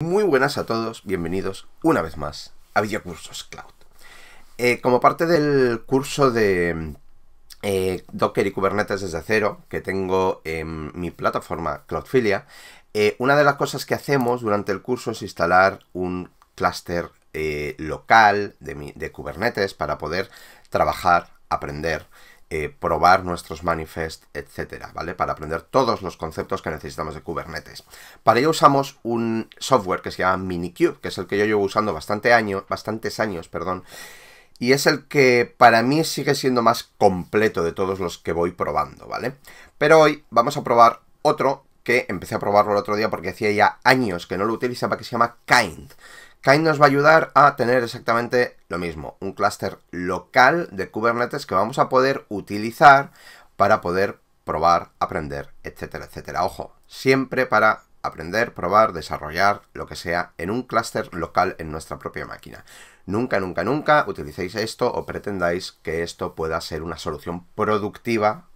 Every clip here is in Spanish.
Muy buenas a todos, bienvenidos una vez más a Videocursos Cloud. Eh, como parte del curso de eh, Docker y Kubernetes desde cero que tengo en mi plataforma Cloudfilia, eh, una de las cosas que hacemos durante el curso es instalar un clúster local de Kubernetes para poder trabajar, aprender eh, probar nuestros manifest, etcétera, ¿vale? Para aprender todos los conceptos que necesitamos de Kubernetes. Para ello usamos un software que se llama Minikube, que es el que yo llevo usando bastante año, bastantes años, perdón, y es el que para mí sigue siendo más completo de todos los que voy probando, ¿vale? Pero hoy vamos a probar otro que empecé a probarlo el otro día porque hacía ya años que no lo utilizaba, que se llama Kind Kind nos va a ayudar a tener exactamente lo mismo, un clúster local de Kubernetes que vamos a poder utilizar para poder probar, aprender, etcétera, etcétera. Ojo, siempre para aprender, probar, desarrollar, lo que sea, en un clúster local en nuestra propia máquina. Nunca, nunca, nunca utilicéis esto o pretendáis que esto pueda ser una solución productiva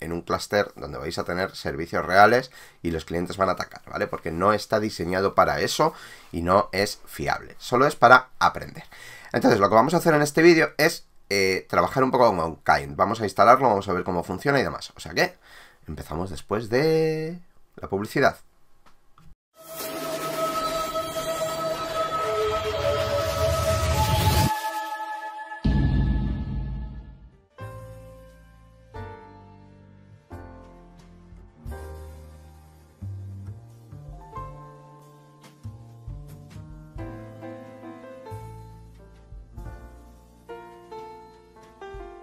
en un clúster donde vais a tener servicios reales y los clientes van a atacar, ¿vale? Porque no está diseñado para eso y no es fiable, solo es para aprender. Entonces, lo que vamos a hacer en este vídeo es eh, trabajar un poco con kind Vamos a instalarlo, vamos a ver cómo funciona y demás. O sea que empezamos después de la publicidad.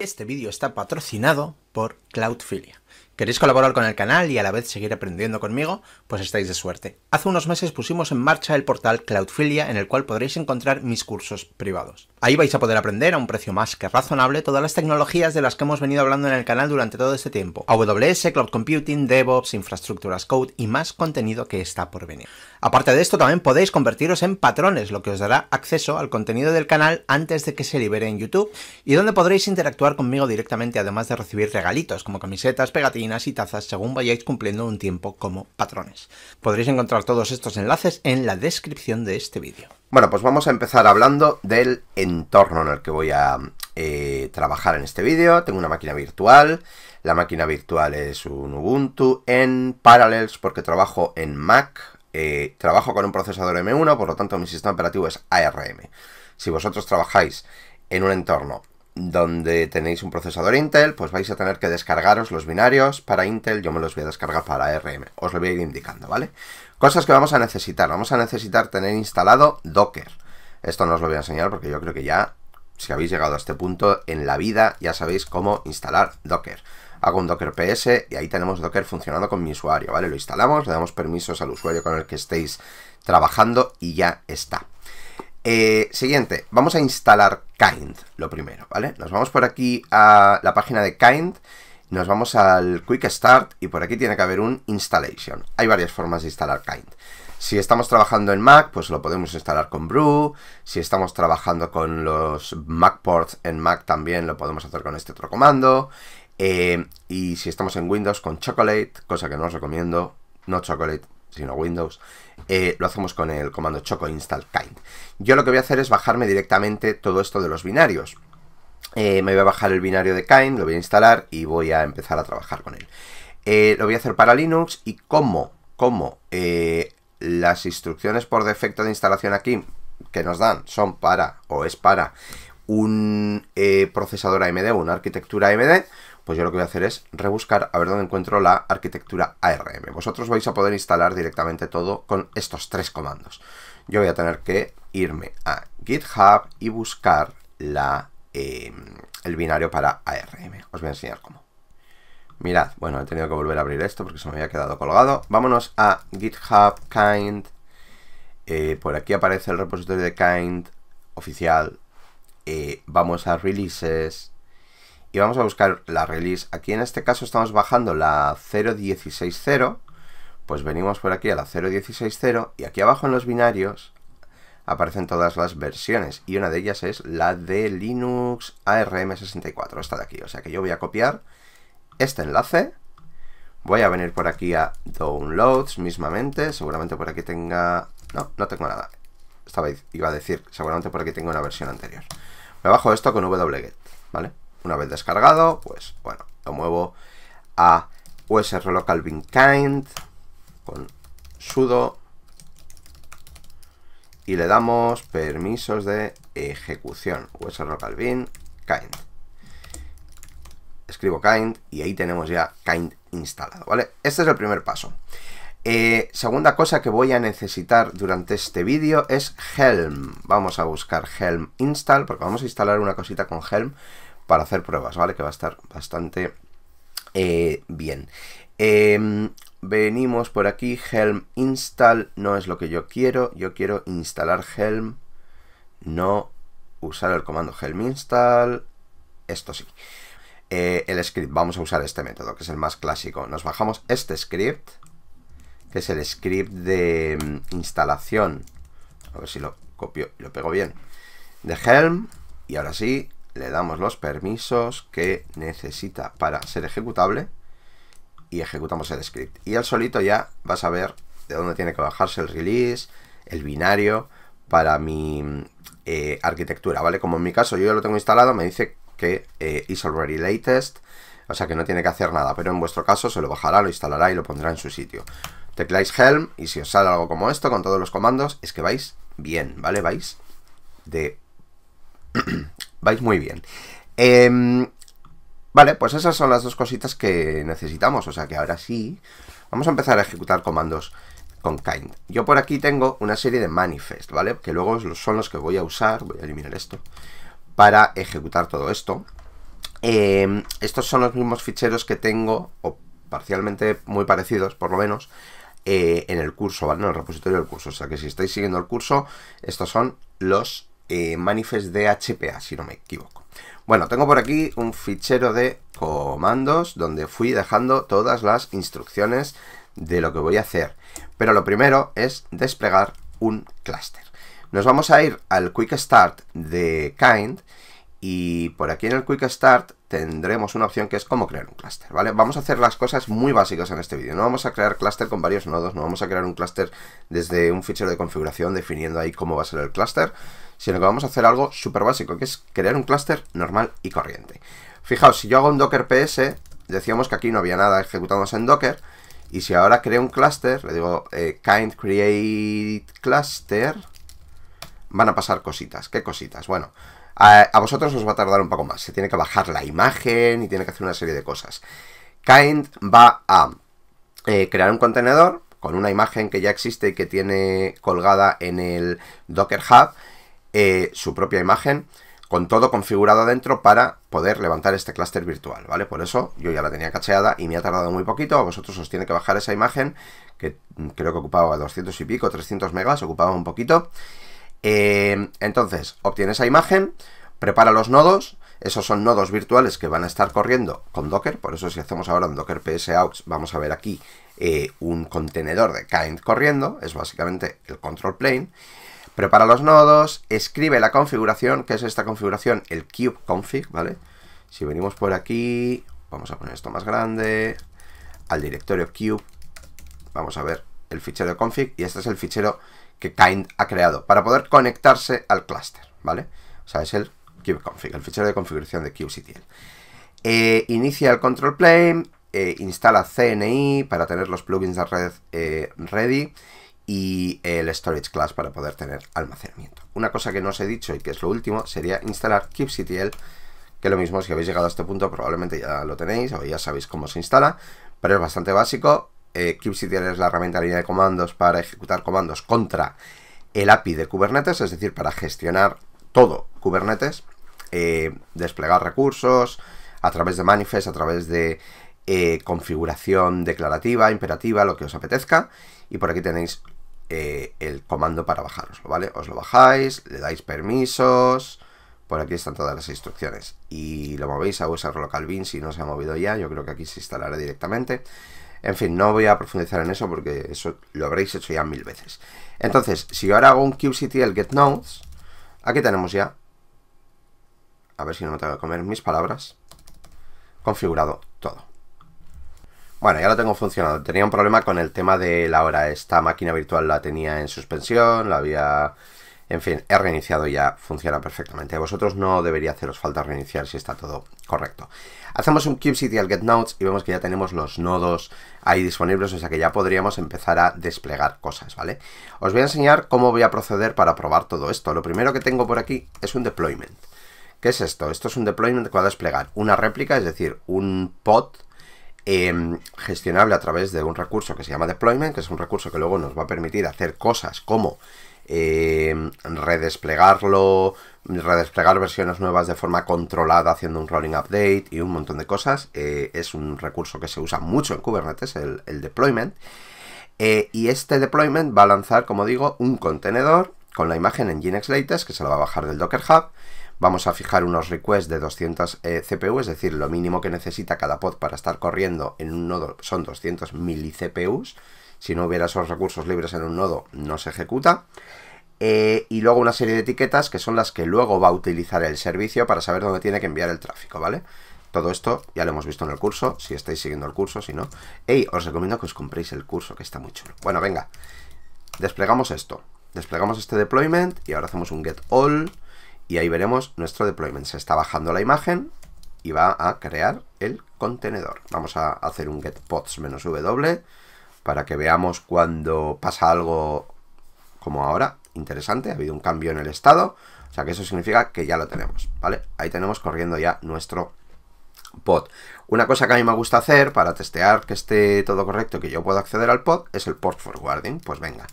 Este vídeo está patrocinado por Cloudfilia. ¿Queréis colaborar con el canal y a la vez seguir aprendiendo conmigo? Pues estáis de suerte. Hace unos meses pusimos en marcha el portal Cloudfilia en el cual podréis encontrar mis cursos privados. Ahí vais a poder aprender a un precio más que razonable todas las tecnologías de las que hemos venido hablando en el canal durante todo este tiempo. AWS, Cloud Computing, DevOps, infraestructuras Code y más contenido que está por venir. Aparte de esto también podéis convertiros en patrones, lo que os dará acceso al contenido del canal antes de que se libere en YouTube y donde podréis interactuar conmigo directamente además de recibir reacciones regalitos como camisetas, pegatinas y tazas según vayáis cumpliendo un tiempo como patrones. Podréis encontrar todos estos enlaces en la descripción de este vídeo. Bueno, pues vamos a empezar hablando del entorno en el que voy a eh, trabajar en este vídeo. Tengo una máquina virtual. La máquina virtual es un Ubuntu en Parallels porque trabajo en Mac. Eh, trabajo con un procesador M1, por lo tanto mi sistema operativo es ARM. Si vosotros trabajáis en un entorno donde tenéis un procesador Intel, pues vais a tener que descargaros los binarios para Intel, yo me los voy a descargar para RM, os lo voy a ir indicando, ¿vale? Cosas que vamos a necesitar, vamos a necesitar tener instalado Docker. Esto no os lo voy a enseñar porque yo creo que ya, si habéis llegado a este punto en la vida, ya sabéis cómo instalar Docker. Hago un Docker PS y ahí tenemos Docker funcionando con mi usuario, ¿vale? Lo instalamos, le damos permisos al usuario con el que estéis trabajando y ya está. Eh, siguiente, vamos a instalar Kind, lo primero, ¿vale? Nos vamos por aquí a la página de Kind, nos vamos al Quick Start y por aquí tiene que haber un Installation. Hay varias formas de instalar Kind. Si estamos trabajando en Mac, pues lo podemos instalar con Brew. Si estamos trabajando con los MacPorts en Mac también lo podemos hacer con este otro comando. Eh, y si estamos en Windows con Chocolate, cosa que no os recomiendo, no Chocolate, sino Windows, eh, lo hacemos con el comando choco install kind. Yo lo que voy a hacer es bajarme directamente todo esto de los binarios. Eh, me voy a bajar el binario de kind, lo voy a instalar y voy a empezar a trabajar con él. Eh, lo voy a hacer para Linux y como, como las instrucciones por defecto de instalación aquí que nos dan son para o es para un procesador AMD una arquitectura AMD, pues yo lo que voy a hacer es rebuscar a ver dónde encuentro la arquitectura ARM. Vosotros vais a poder instalar directamente todo con estos tres comandos. Yo voy a tener que irme a GitHub y buscar la, em, el binario para ARM. Os voy a enseñar cómo. Mirad, bueno, he tenido que volver a abrir esto porque se me había quedado colgado. Vámonos a GitHub Kind. Eh, por aquí aparece el repositorio de Kind oficial. Eh, vamos a Releases y vamos a buscar la release. Aquí en este caso estamos bajando la 0160, pues venimos por aquí a la 0160 y aquí abajo en los binarios aparecen todas las versiones y una de ellas es la de Linux ARM64, esta de aquí. O sea que yo voy a copiar este enlace, voy a venir por aquí a Downloads mismamente, seguramente por aquí tenga... No, no tengo nada. vez iba a decir, seguramente por aquí tengo una versión anterior. Me bajo esto con wget, ¿vale? Una vez descargado, pues bueno, lo muevo a usr local kind con sudo y le damos permisos de ejecución usr local kind. Escribo kind y ahí tenemos ya kind instalado, ¿vale? Este es el primer paso. Eh, segunda cosa que voy a necesitar durante este vídeo es Helm. Vamos a buscar Helm install, porque vamos a instalar una cosita con Helm para hacer pruebas, ¿vale? Que va a estar bastante eh, bien. Em, venimos por aquí, Helm install, no es lo que yo quiero, yo quiero instalar Helm, no usar el comando Helm install, esto sí. Eh, el script, vamos a usar este método, que es el más clásico. Nos bajamos este script, que es el script de em, instalación, a ver si lo copio y lo pego bien, de Helm, y ahora sí, le damos los permisos que necesita para ser ejecutable y ejecutamos el script. Y al solito ya vas a ver de dónde tiene que bajarse el release, el binario para mi eh, arquitectura, ¿vale? Como en mi caso yo ya lo tengo instalado, me dice que eh, is already latest, o sea que no tiene que hacer nada, pero en vuestro caso se lo bajará, lo instalará y lo pondrá en su sitio. Tecláis Helm y si os sale algo como esto con todos los comandos, es que vais bien, ¿vale? Vais de vais muy bien. Em, vale, pues esas son las dos cositas que necesitamos, o sea que ahora sí, vamos a empezar a ejecutar comandos con kind. Yo por aquí tengo una serie de manifest, ¿vale? Que luego son los que voy a usar, voy a eliminar esto, para ejecutar todo esto. Em, estos son los mismos ficheros que tengo, o parcialmente muy parecidos por lo menos, eh, en el curso, ¿vale? En el repositorio del curso. O sea que si estáis siguiendo el curso, estos son los eh, manifest manifest HPA si no me equivoco. Bueno, tengo por aquí un fichero de comandos donde fui dejando todas las instrucciones de lo que voy a hacer. Pero lo primero es desplegar un clúster. Nos vamos a ir al Quick Start de Kind y por aquí en el Quick Start tendremos una opción que es cómo crear un clúster, ¿vale? Vamos a hacer las cosas muy básicas en este vídeo. No vamos a crear clúster con varios nodos, no vamos a crear un clúster desde un fichero de configuración definiendo ahí cómo va a ser el clúster, sino que vamos a hacer algo súper básico, que es crear un clúster normal y corriente. Fijaos, si yo hago un docker ps, decíamos que aquí no había nada ejecutándose en docker, y si ahora creo un clúster, le digo eh, kind create cluster, van a pasar cositas. ¿Qué cositas? Bueno, a, vosotros os va a tardar un poco más. Se tiene que bajar la imagen y tiene que hacer una serie de cosas. Kind va a eh, crear un contenedor con una imagen que ya existe y que tiene colgada en el Docker Hub eh, su propia imagen con todo configurado adentro para poder levantar este clúster virtual, ¿vale? Por eso yo ya la tenía cacheada y me ha tardado muy poquito, a vosotros os tiene que bajar esa imagen, que mm, creo que ocupaba 200 y pico, 300 megas, ocupaba un poquito. Eh, entonces, obtiene esa imagen, prepara los nodos, esos son nodos virtuales que van a estar corriendo con Docker, por eso si hacemos ahora un Docker out vamos a ver aquí eh, un contenedor de kind corriendo, es básicamente el control plane, Prepara los nodos, escribe la configuración, que es esta configuración, el cube config, ¿vale? Si venimos por aquí, vamos a poner esto más grande, al directorio kube, vamos a ver el fichero config, y este es el fichero que Kind ha creado, para poder conectarse al clúster, ¿vale? O sea, es el kubeconfig, el fichero de configuración de kubectl. Eh, inicia el control plane, eh, instala CNI para tener los plugins de red eh, ready, y el Storage Class para poder tener almacenamiento. Una cosa que no os he dicho y que es lo último sería instalar kubectl, que lo mismo si habéis llegado a este punto probablemente ya lo tenéis o ya sabéis cómo se instala, pero es bastante básico. Eh, kubectl es la herramienta de línea de comandos para ejecutar comandos contra el API de Kubernetes, es decir, para gestionar todo Kubernetes, eh, desplegar recursos a través de manifest, a través de eh, configuración declarativa, imperativa, lo que os apetezca. Y por aquí tenéis eh, el comando para bajaroslo, ¿vale? Os lo bajáis, le dais permisos, por aquí están todas las instrucciones. Y lo movéis a usar local bin si no se ha movido ya, yo creo que aquí se instalará directamente. En fin, no voy a profundizar en eso porque eso lo habréis hecho ya mil veces. Entonces, si ahora hago un city el get nodes, aquí tenemos ya, a ver si no me tengo que comer mis palabras, configurado todo. Bueno, ya lo tengo funcionado. Tenía un problema con el tema de la hora. Esta máquina virtual la tenía en suspensión, la había... En fin, he reiniciado y ya funciona perfectamente. A vosotros no debería haceros falta reiniciar si está todo correcto. Hacemos un kubectl al getNodes y vemos que ya tenemos los nodos ahí disponibles, o sea que ya podríamos empezar a desplegar cosas, ¿vale? Os voy a enseñar cómo voy a proceder para probar todo esto. Lo primero que tengo por aquí es un deployment. ¿Qué es esto? Esto es un deployment que va a desplegar una réplica, es decir, un pod Em, gestionable a través de un recurso que se llama deployment, que es un recurso que luego nos va a permitir hacer cosas como em, redesplegarlo, redesplegar versiones nuevas de forma controlada haciendo un rolling update y un montón de cosas. Eh, es un recurso que se usa mucho en Kubernetes, el, el deployment. Eh, y este deployment va a lanzar, como digo, un contenedor con la imagen en Nginx Latest, que se lo va a bajar del Docker Hub, Vamos a fijar unos requests de 200 eh, CPU, es decir, lo mínimo que necesita cada pod para estar corriendo en un nodo son 200 CPUs. Si no hubiera esos recursos libres en un nodo, no se ejecuta. Eh, y luego una serie de etiquetas que son las que luego va a utilizar el servicio para saber dónde tiene que enviar el tráfico, ¿vale? Todo esto ya lo hemos visto en el curso, si estáis siguiendo el curso, si no. Ey, os recomiendo que os compréis el curso, que está muy chulo. Bueno, venga, desplegamos esto. Desplegamos este deployment y ahora hacemos un get all y ahí veremos nuestro deployment. Se está bajando la imagen y va a crear el contenedor. Vamos a hacer un get getPods-w para que veamos cuando pasa algo como ahora, interesante, ha habido un cambio en el estado, o sea que eso significa que ya lo tenemos, ¿vale? Ahí tenemos corriendo ya nuestro pod. Una cosa que a mí me gusta hacer para testear que esté todo correcto que yo pueda acceder al pod es el port forwarding. Pues venga,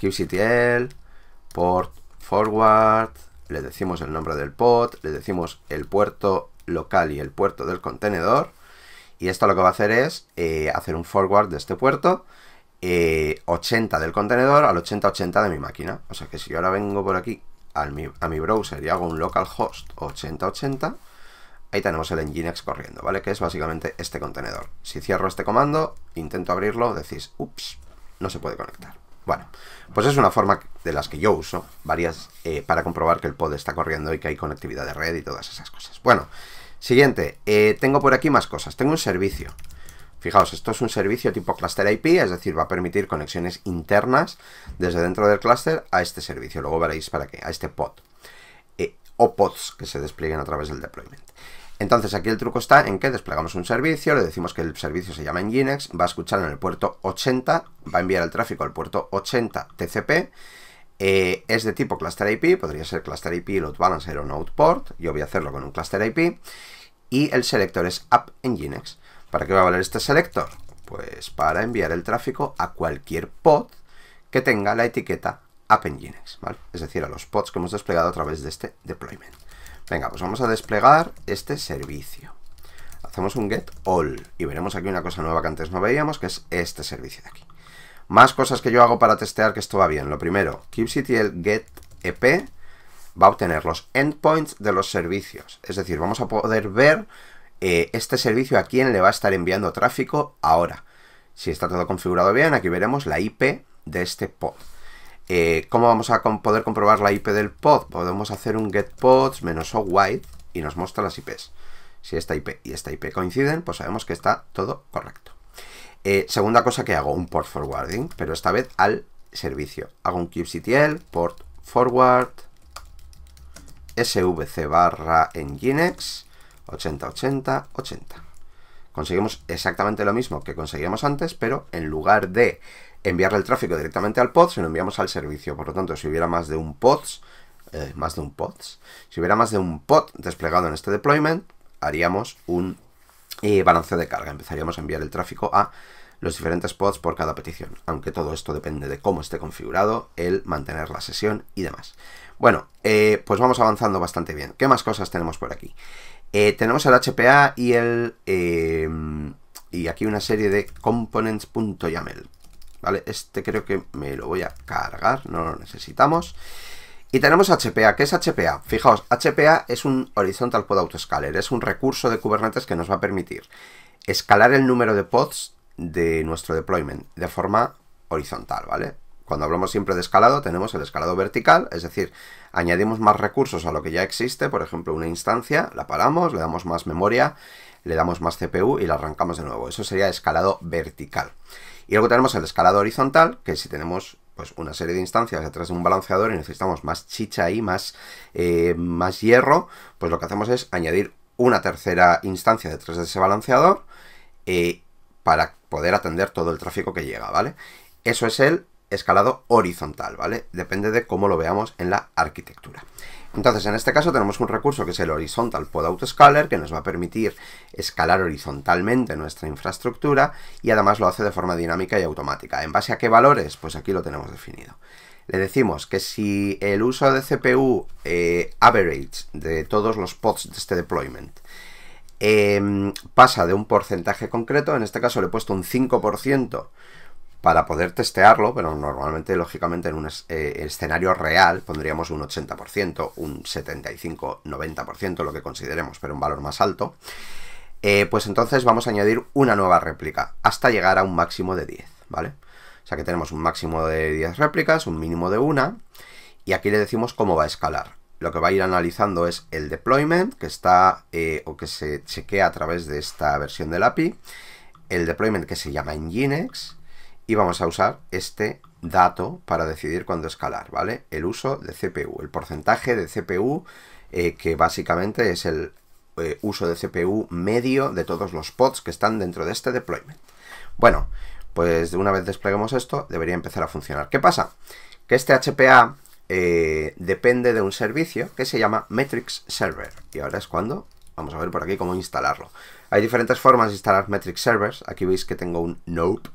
kubectl, port forward, le decimos el nombre del pod, le decimos el puerto local y el puerto del contenedor. Y esto lo que va a hacer es eh, hacer un forward de este puerto 80 eh, del contenedor al 8080 de mi máquina. O sea que si yo ahora vengo por aquí a mi, a mi browser y hago un localhost 8080, ahí tenemos el Nginx corriendo, ¿vale? Que es básicamente este contenedor. Si cierro este comando, intento abrirlo, decís, ups, no se puede conectar. Bueno, pues es una forma de las que yo uso, varias, eh, para comprobar que el pod está corriendo y que hay conectividad de red y todas esas cosas. Bueno, siguiente, eh, tengo por aquí más cosas, tengo un servicio. Fijaos, esto es un servicio tipo Cluster IP, es decir, va a permitir conexiones internas desde dentro del cluster a este servicio. Luego veréis para qué, a este pod. Eh, o pods que se desplieguen a través del deployment. Entonces aquí el truco está en que desplegamos un servicio, le decimos que el servicio se llama Nginx, va a escuchar en el puerto 80, va a enviar el tráfico al puerto 80 TCP, eh, es de tipo cluster IP, podría ser cluster IP, load balancer o node port, yo voy a hacerlo con un cluster IP, y el selector es app Nginx. ¿Para qué va a valer este selector? Pues para enviar el tráfico a cualquier pod que tenga la etiqueta app Nginx, ¿vale? Es decir, a los pods que hemos desplegado a través de este deployment. Venga, pues vamos a desplegar este servicio. Hacemos un get all y veremos aquí una cosa nueva que antes no veíamos, que es este servicio de aquí. Más cosas que yo hago para testear que esto va bien. Lo primero, kubectl get ep va a obtener los endpoints de los servicios. Es decir, vamos a poder ver eh, este servicio a quién le va a estar enviando tráfico ahora. Si está todo configurado bien, aquí veremos la IP de este pod. Eh, ¿Cómo vamos a poder comprobar la IP del pod? Podemos hacer un get o white y nos muestra las IPs. Si esta IP y esta IP coinciden, pues sabemos que está todo correcto. Eh, segunda cosa que hago, un port forwarding, pero esta vez al servicio. Hago un kubectl port forward svc barra nginx 808080. 80. Conseguimos exactamente lo mismo que conseguíamos antes, pero en lugar de enviarle el tráfico directamente al pod, lo enviamos al servicio. Por lo tanto, si hubiera más de un pods, eh, más de un pods, si hubiera más de un pod desplegado en este deployment, haríamos un eh, balance de carga. Empezaríamos a enviar el tráfico a los diferentes pods por cada petición, aunque todo esto depende de cómo esté configurado, el mantener la sesión y demás. Bueno, eh, pues vamos avanzando bastante bien. ¿Qué más cosas tenemos por aquí? tenemos el HPA y el... y aquí una serie de components.yaml. ¿vale? Este creo que me lo voy a cargar, no lo necesitamos. Y tenemos HPA. ¿Qué es HPA? Fijaos, HPA es un Horizontal Pod Autoscaler, es un recurso de Kubernetes que nos va a permitir escalar el número de pods de nuestro deployment de forma horizontal, ¿vale? Cuando hablamos siempre de escalado, tenemos el escalado vertical, es decir, añadimos más recursos a lo que ya existe, por ejemplo, una instancia, la paramos, le damos más memoria, le damos más CPU y la arrancamos de nuevo. Eso sería escalado vertical. Y luego tenemos el escalado horizontal, que si tenemos pues una serie de instancias detrás de un balanceador y necesitamos más chicha y más, eh, más hierro, pues lo que hacemos es añadir una tercera instancia detrás de ese balanceador eh, para poder atender todo el tráfico que llega, ¿vale? Eso es el escalado horizontal, ¿vale? Depende de cómo lo veamos en la arquitectura. Entonces, en este caso tenemos un recurso que es el Horizontal Pod Autoscaler, que nos va a permitir escalar horizontalmente nuestra infraestructura y además lo hace de forma dinámica y automática. ¿En base a qué valores? Pues aquí lo tenemos definido. Le decimos que si el uso de CPU eh, average de todos los pods de este deployment eh, pasa de un porcentaje concreto, en este caso le he puesto un 5%, para poder testearlo, pero normalmente, lógicamente, en un eh, escenario real pondríamos un 80%, un 75-90%, lo que consideremos, pero un valor más alto, eh, pues entonces vamos a añadir una nueva réplica, hasta llegar a un máximo de 10, ¿vale? O sea que tenemos un máximo de 10 réplicas, un mínimo de una, y aquí le decimos cómo va a escalar. Lo que va a ir analizando es el deployment, que está eh, o que se chequea a través de esta versión del API, el deployment que se llama Nginx, y vamos a usar este dato para decidir cuándo escalar, ¿vale? El uso de CPU, el porcentaje de CPU, eh, que básicamente es el eh, uso de CPU medio de todos los pods que están dentro de este deployment. Bueno, pues una vez despleguemos esto, debería empezar a funcionar. ¿Qué pasa? Que este HPA eh, depende de un servicio que se llama Metrics Server. Y ahora es cuando vamos a ver por aquí cómo instalarlo. Hay diferentes formas de instalar Metrics Servers. Aquí veis que tengo un Nope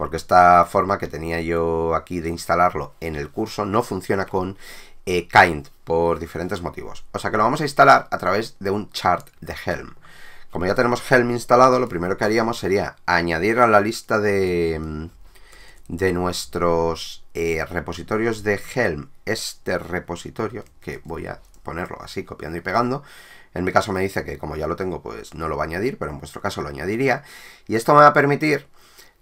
porque esta forma que tenía yo aquí de instalarlo en el curso no funciona con eh, Kind por diferentes motivos. O sea que lo vamos a instalar a través de un chart de Helm. Como ya tenemos Helm instalado, lo primero que haríamos sería añadir a la lista de, mm, de nuestros eh, repositorios de Helm este repositorio, que voy a ponerlo así copiando y pegando. En mi caso me dice que como ya lo tengo, pues no lo va a añadir, pero en vuestro caso lo añadiría. Y esto me va a permitir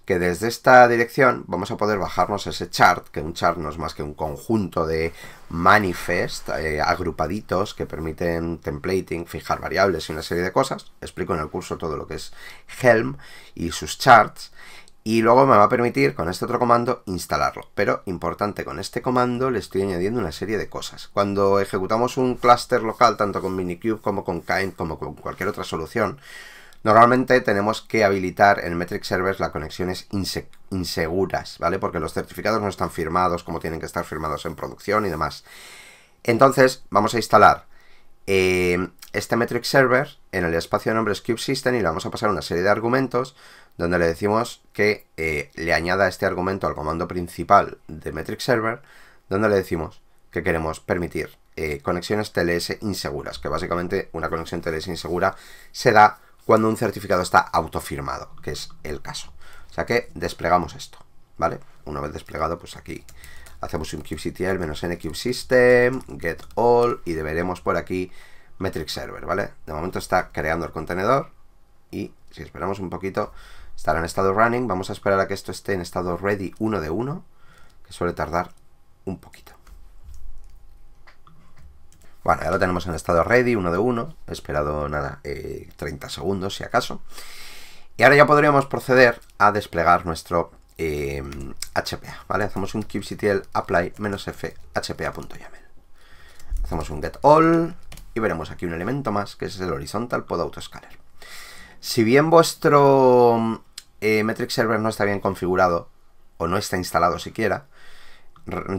que desde esta dirección vamos a poder bajarnos ese chart, que un chart no es más que un conjunto de manifest eh, agrupaditos que permiten templating, fijar variables y una serie de cosas. Explico en el curso todo lo que es Helm y sus charts. Y luego me va a permitir con este otro comando instalarlo. Pero importante, con este comando le estoy añadiendo una serie de cosas. Cuando ejecutamos un clúster local, tanto con Minikube como con Kind como con cualquier otra solución, Normalmente tenemos que habilitar en Metric Servers las conexiones inseguras, ¿vale? Porque los certificados no están firmados como tienen que estar firmados en producción y demás. Entonces, vamos a instalar eh, este metric server en el espacio de nombres cube system y le vamos a pasar una serie de argumentos donde le decimos que eh, le añada este argumento al comando principal de metric server donde le decimos que queremos permitir eh, conexiones TLS inseguras que básicamente una conexión TLS insegura se da cuando un certificado está autofirmado, que es el caso. O sea que desplegamos esto, ¿vale? Una vez desplegado, pues aquí hacemos un kubectl system get all y deberemos por aquí metric server, ¿vale? De momento está creando el contenedor y si esperamos un poquito estará en estado running. Vamos a esperar a que esto esté en estado ready 1 de 1, que suele tardar un poquito. Bueno, ya lo tenemos en estado ready, uno de uno. He esperado nada, 30 eh, segundos si acaso. Y ahora ya podríamos proceder a desplegar nuestro HPA, eh, ¿vale? Hacemos un kubectl apply -f Hacemos un get all y veremos aquí un elemento más que es el horizontal pod autoscaler. Si bien vuestro eh, metric server no está bien configurado o no está instalado siquiera,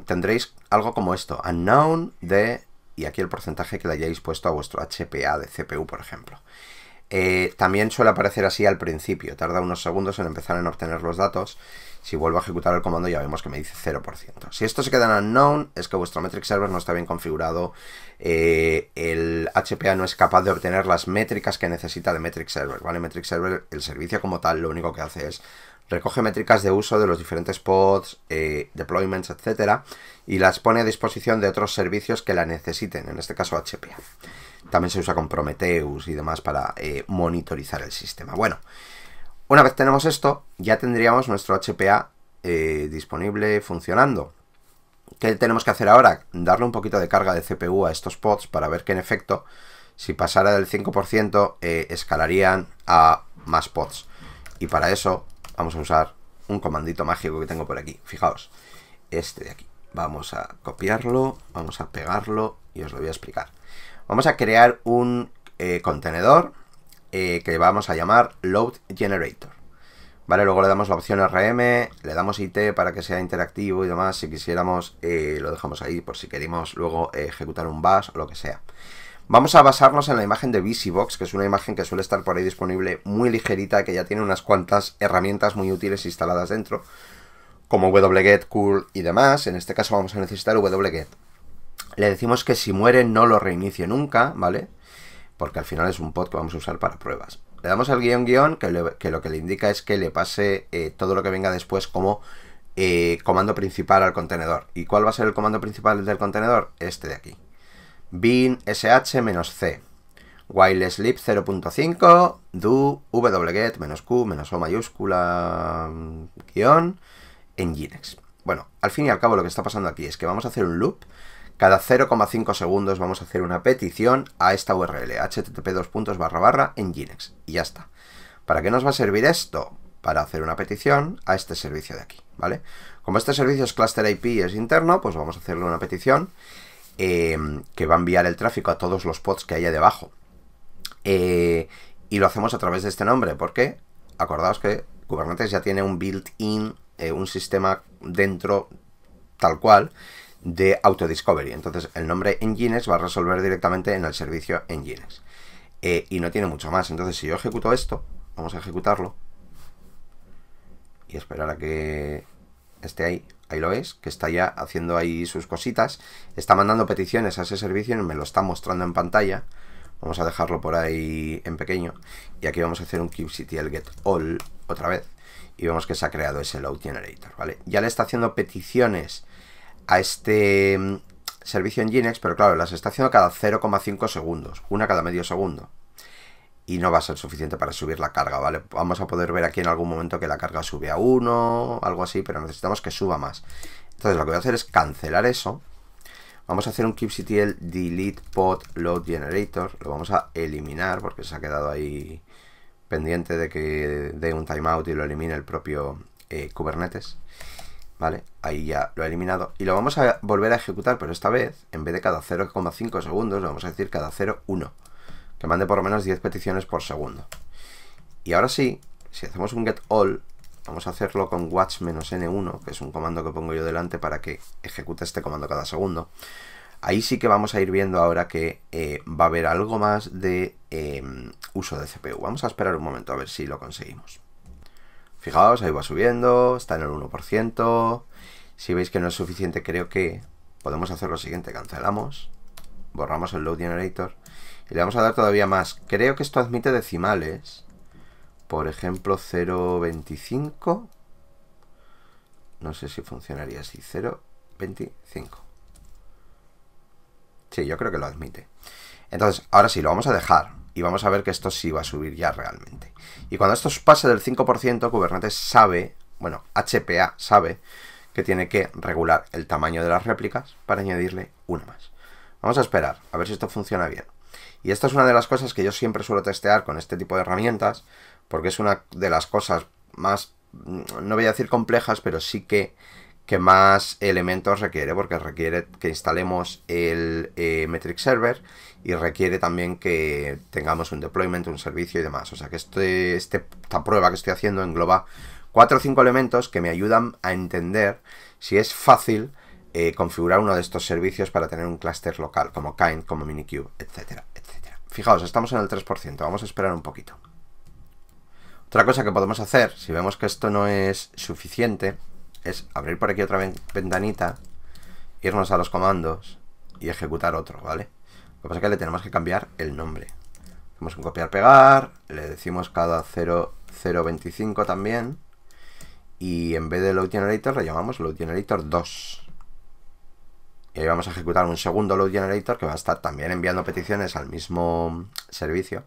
tendréis algo como esto, unknown de y aquí el porcentaje que le hayáis puesto a vuestro HPA de CPU, por ejemplo. Eh, también suele aparecer así al principio, tarda unos segundos en empezar en obtener los datos. Si vuelvo a ejecutar el comando ya vemos que me dice 0%. Si esto se queda en unknown es que vuestro metric server no está bien configurado, eh, el HPA no es capaz de obtener las métricas que necesita de metric server, ¿vale? Metric server, el servicio como tal, lo único que hace es recoge métricas de uso de los diferentes pods, eh, deployments, etcétera, y las pone a disposición de otros servicios que la necesiten, en este caso HPA. También se usa con Prometheus y demás para eh, monitorizar el sistema. Bueno, una vez tenemos esto, ya tendríamos nuestro HPA eh, disponible funcionando. ¿Qué tenemos que hacer ahora? Darle un poquito de carga de CPU a estos pods para ver que en efecto, si pasara del 5%, escalarían a más pods. Y para eso vamos a usar un comandito mágico que tengo por aquí. Fijaos, este de aquí. Vamos a copiarlo, vamos a pegarlo y os lo voy a explicar. Vamos a crear un eh, contenedor eh, que vamos a llamar Load Generator. ¿Vale? Luego le damos la opción RM, le damos IT para que sea interactivo y demás. Si quisiéramos, eh, lo dejamos ahí por si queremos luego ejecutar un bash o lo que sea. Vamos a basarnos en la imagen de Visibox, que es una imagen que suele estar por ahí disponible muy ligerita, que ya tiene unas cuantas herramientas muy útiles instaladas dentro, como wget, cool y demás. En este caso vamos a necesitar wget. Le decimos que si muere no lo reinicie nunca, ¿vale? Porque al final es un pod que vamos a usar para pruebas. Le damos al guión guión, que, lo que le indica es que le pase eh, todo lo que venga después como eh, comando principal al contenedor. ¿Y cuál va a ser el comando principal del contenedor? Este de aquí bin sh-c, while sleep 0.5, do wget-q-o mayúscula guión en Ginex. Bueno, al fin y al cabo lo que está pasando aquí es que vamos a hacer un loop cada 0,5 segundos vamos a hacer una petición a esta URL, http 2 barra barra en Ginex, y ya está. ¿Para qué nos va a servir esto? Para hacer una petición a este servicio de aquí, ¿vale? Como este servicio es cluster IP y es interno, pues vamos a hacerle una petición Em, que va a enviar el tráfico a todos los pods que haya debajo. Eh, y lo hacemos a través de este nombre, porque acordaos que Kubernetes ya tiene un built-in, eh, un sistema dentro tal cual de auto discovery Entonces el nombre Nginx va a resolver directamente en el servicio Nginx. Eh, y no tiene mucho más. Entonces si yo ejecuto esto, vamos a ejecutarlo y esperar a que esté ahí ahí lo ves, que está ya haciendo ahí sus cositas, está mandando peticiones a ese servicio y me lo está mostrando en pantalla. Vamos a dejarlo por ahí en pequeño. Y aquí vamos a hacer un kubectl get all otra vez. Y vemos que se ha creado ese load generator, ¿vale? Ya le está haciendo peticiones a este mm, servicio en Ginex, pero claro, las está haciendo cada 0,5 segundos, una cada medio segundo y no va a ser suficiente para subir la carga, ¿vale? Vamos a poder ver aquí en algún momento que la carga sube a 1, algo así, pero necesitamos que suba más. Entonces lo que voy a hacer es cancelar eso. Vamos a hacer un kubectl delete pod load generator, lo vamos a eliminar porque se ha quedado ahí pendiente de que dé un timeout y lo elimine el propio eh, Kubernetes. ¿Vale? Ahí ya lo he eliminado. Y lo vamos a volver a ejecutar, pero esta vez, en vez de cada 0,5 segundos, lo vamos a decir cada 0,1 que mande por lo menos 10 peticiones por segundo. Y ahora sí, si hacemos un get all, vamos a hacerlo con watch-n1, que es un comando que pongo yo delante para que ejecute este comando cada segundo. Ahí sí que vamos a ir viendo ahora que eh, va a haber algo más de em, uso de CPU. Vamos a esperar un momento a ver si lo conseguimos. Fijaos, ahí va subiendo, está en el 1%. Si veis que no es suficiente, creo que podemos hacer lo siguiente. Cancelamos, borramos el load generator y le vamos a dar todavía más. Creo que esto admite decimales. Por ejemplo, 0.25. No sé si funcionaría así. 0.25. Sí, yo creo que lo admite. Entonces, ahora sí, lo vamos a dejar. Y vamos a ver que esto sí va a subir ya realmente. Y cuando esto pase del 5%, Kubernetes sabe, bueno, HPA sabe que tiene que regular el tamaño de las réplicas para añadirle una más. Vamos a esperar, a ver si esto funciona bien. Y esta es una de las cosas que yo siempre suelo testear con este tipo de herramientas, porque es una de las cosas más, no voy a decir complejas, pero sí que, que más elementos requiere, porque requiere que instalemos el eh, metric server y requiere también que tengamos un deployment, un servicio y demás. O sea que este, este, esta prueba que estoy haciendo engloba cuatro o cinco elementos que me ayudan a entender si es fácil eh, configurar uno de estos servicios para tener un clúster local, como Kind, como Minikube, etcétera, etcétera. Fijaos, estamos en el 3%, vamos a esperar un poquito. Otra cosa que podemos hacer, si vemos que esto no es suficiente, es abrir por aquí otra ventanita, irnos a los comandos y ejecutar otro, ¿vale? Lo que pasa es que le tenemos que cambiar el nombre. Hacemos un copiar-pegar, le decimos cada 0.025 también, y en vez de load generator le llamamos load generator 2. Y vamos a ejecutar un segundo load generator que va a estar también enviando peticiones al mismo servicio.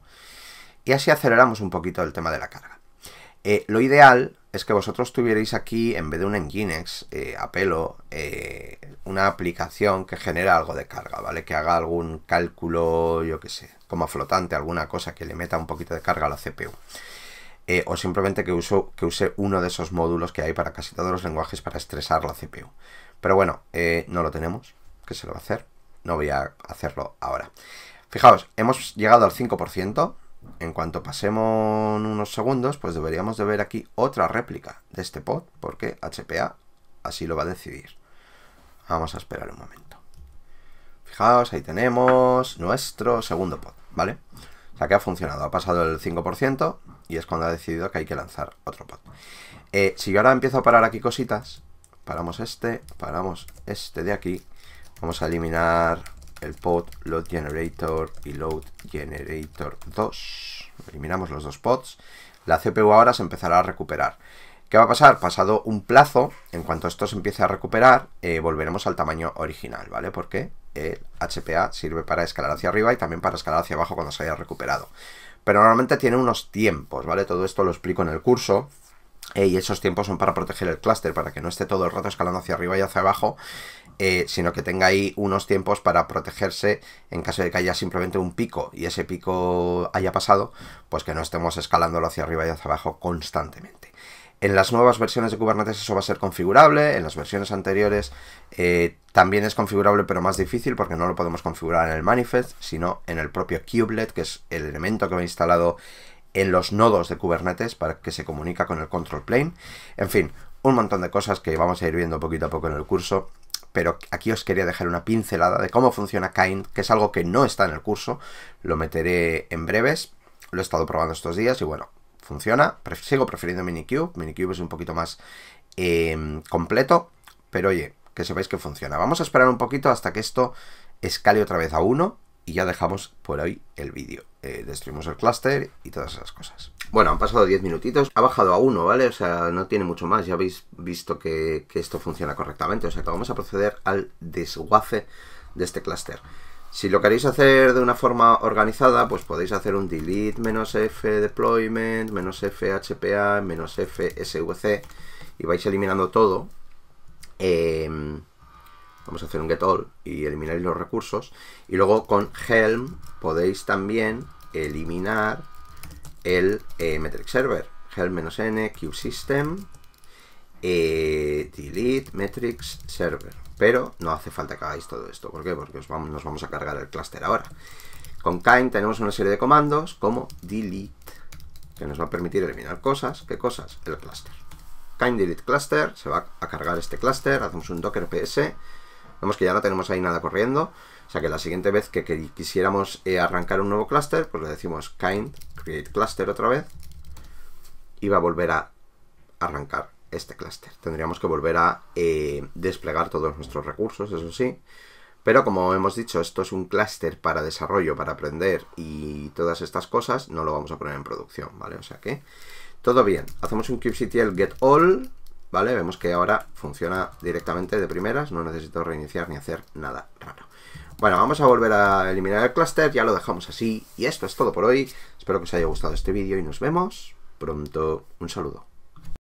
Y así aceleramos un poquito el tema de la carga. Eh, lo ideal es que vosotros tuvierais aquí, en vez de un Nginx eh, a pelo, eh, una aplicación que genera algo de carga, ¿vale? Que haga algún cálculo, yo qué sé, como flotante, alguna cosa que le meta un poquito de carga a la CPU. o simplemente que, que use uno de esos módulos que hay para casi todos los lenguajes para estresar la CPU. Pero bueno, no lo tenemos que se lo va a hacer. No voy a hacerlo ahora. Fijaos, hemos llegado al 5%. En cuanto pasemos unos segundos, pues deberíamos de ver aquí otra réplica de este pod, porque HPA así lo va a decidir. Vamos a esperar un momento. Fijaos, ahí tenemos nuestro segundo pod, ¿vale? O sea que ha funcionado, ha pasado el 5% y es cuando ha decidido que hay que lanzar otro pod. Eh, si yo ahora empiezo a parar aquí cositas, paramos este, paramos este de aquí Vamos a eliminar el pod load generator y load generator 2. Eliminamos los dos pods. La CPU ahora se empezará a recuperar. ¿Qué va a pasar? Pasado un plazo, en cuanto esto se empiece a recuperar, eh, volveremos al tamaño original, ¿vale? Porque el HPA sirve para escalar hacia arriba y también para escalar hacia abajo cuando se haya recuperado. Pero normalmente tiene unos tiempos, ¿vale? Todo esto lo explico en el curso, eh, y esos tiempos son para proteger el clúster, para que no esté todo el rato escalando hacia arriba y hacia abajo, eh, sino que tenga ahí unos tiempos para protegerse en caso de que haya simplemente un pico y ese pico haya pasado, pues que no estemos escalándolo hacia arriba y hacia abajo constantemente. En las nuevas versiones de Kubernetes eso va a ser configurable, en las versiones anteriores eh, también es configurable pero más difícil porque no lo podemos configurar en el manifest, sino en el propio kubelet, que es el elemento que he instalado en los nodos de Kubernetes para que se comunica con el control plane. En fin, un montón de cosas que vamos a ir viendo poquito a poco en el curso, pero aquí os quería dejar una pincelada de cómo funciona Kind, que es algo que no está en el curso, lo meteré en breves, lo he estado probando estos días y bueno, funciona, sigo prefiriendo Minikube, Minikube es un poquito más em, completo, pero oye, que sepáis que funciona. Vamos a esperar un poquito hasta que esto escale otra vez a uno y ya dejamos por hoy el vídeo. Eh, destruimos el clúster y todas esas cosas. Bueno, han pasado 10 minutitos, ha bajado a 1, ¿vale? O sea, no tiene mucho más, ya habéis visto que, esto funciona correctamente. O sea, que vamos a proceder al desguace de este clúster. Si lo queréis hacer de una forma organizada, pues podéis hacer un delete "-f deployment", "-f hpa", "-f svc", y vais eliminando todo. Eh, vamos a hacer un get all y eliminar los recursos y luego con Helm podéis también eliminar el eh, metric server Helm-n kubesystem system eh, delete metrics server pero no hace falta que hagáis todo esto ¿por qué? porque nos vamos a cargar el clúster ahora con kind tenemos una serie de comandos como delete que nos va a permitir eliminar cosas ¿qué cosas? el clúster kind delete cluster se va a cargar este clúster hacemos un docker ps Vemos que ya no tenemos ahí nada corriendo. O sea que la siguiente vez que, quisiéramos eh, arrancar un nuevo cluster, pues le decimos kind create cluster otra vez y va a volver a arrancar este cluster. Tendríamos que volver a eh, desplegar todos nuestros recursos, eso sí. Pero como hemos dicho, esto es un cluster para desarrollo, para aprender y todas estas cosas, no lo vamos a poner en producción, ¿vale? O sea que todo bien. Hacemos un kubectl get all ¿vale? Vemos que ahora funciona directamente de primeras, no necesito reiniciar ni hacer nada raro. Bueno, vamos a volver a eliminar el clúster, ya lo dejamos así, y esto es todo por hoy. Espero que os haya gustado este vídeo y nos vemos pronto. Un saludo.